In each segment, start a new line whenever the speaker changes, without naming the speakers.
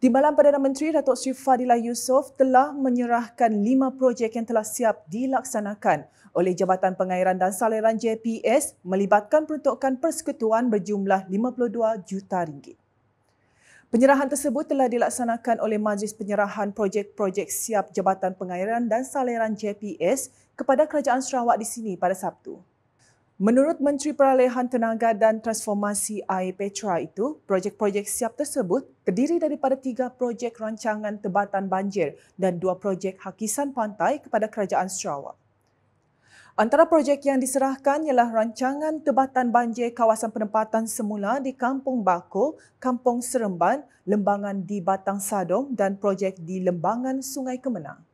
Timbalan Perdana Menteri Datuk Seri Fadilah Yusof telah menyerahkan lima projek yang telah siap dilaksanakan oleh Jabatan Pengairan dan Saliran JPS melibatkan peruntukan persekutuan berjumlah 52 juta ringgit. Penyerahan tersebut telah dilaksanakan oleh Majlis Penyerahan Projek-Projek Siap Jabatan Pengairan dan Saliran JPS kepada Kerajaan Sarawak di sini pada Sabtu. Menurut Menteri Peralihan Tenaga dan Transformasi Air Petra itu, projek-projek siap tersebut terdiri daripada tiga projek rancangan tebatan banjir dan dua projek hakisan pantai kepada Kerajaan Sarawak. Antara projek yang diserahkan ialah rancangan tebatan banjir kawasan penempatan semula di Kampung Bako, Kampung Seremban, Lembangan di Batang Sadong dan projek di Lembangan Sungai Kemenang.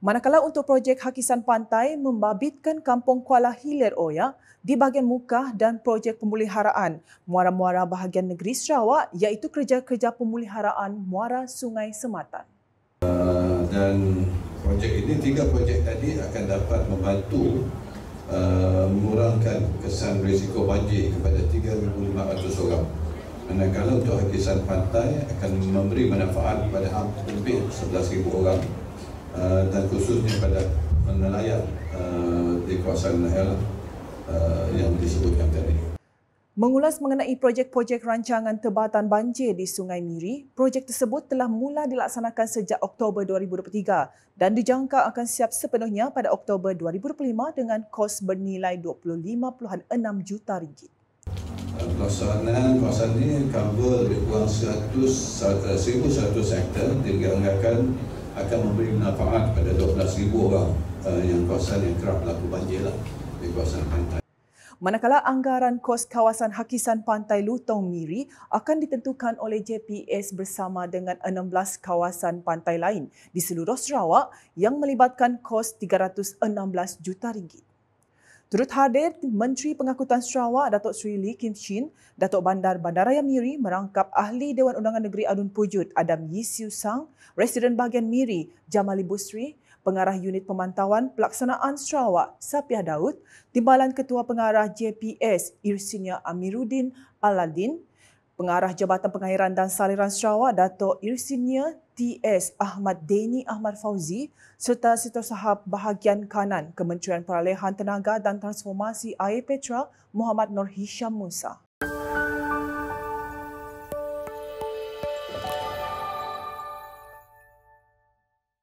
Manakala untuk projek Hakisan Pantai membabitkan Kampung Kuala Hilir Oya di bahagian muka dan projek pemuliharaan muara-muara bahagian negeri Sarawak iaitu kerja-kerja pemuliharaan muara Sungai Sematan.
Uh, dan projek ini, tiga projek tadi akan dapat membantu uh, mengurangkan kesan risiko banjir kepada 3,500 orang. Manakala untuk Hakisan Pantai akan memberi manfaat kepada hampir 11,000 orang Eh, dan khususnya pada nelayan eh, di kawasan Nahel eh, yang disebutkan tadi.
Mengulas mengenai projek-projek rancangan tebatan banjir di Sungai Miri, projek tersebut telah mula dilaksanakan sejak Oktober 2023 dan dijangka akan siap sepenuhnya pada Oktober 2025 dengan kos bernilai 25.6 juta ringgit.
Pelaksanaan kawasan ini cover lebih kurang 100, 1100 hektar dianggarkan akan memberi manfaat kepada 12,000 orang uh, yang kawasan yang kerap berlaku banjir lah, di kawasan pantai.
Manakala anggaran kos kawasan hakisan pantai Lutong Miri akan ditentukan oleh JPS bersama dengan 16 kawasan pantai lain di seluruh Sarawak yang melibatkan kos 316 juta ringgit. Turut hadir Menteri Pengangkutan Sarawak Datuk Sri Lee Kim Chin, Datuk Bandar Bandaraya Miri merangkap Ahli Dewan Undangan Negeri Adun Pujut Adam Yi Siu Sang, Residen Bahagian Miri Jamali Busri, Pengarah Unit Pemantauan Pelaksanaan Sarawak Sapiah Daud, Timbalan Ketua Pengarah JPS Irsinya Amiruddin Aladin, Pengarah Jabatan Pengairan dan Saliran Sarawak, Datuk Irsinia TS Ahmad Deni Ahmad Fauzi serta Setiausaha Bahagian Kanan Kementerian Peralihan Tenaga dan Transformasi Air Petra Muhammad Nur Hisham Musa.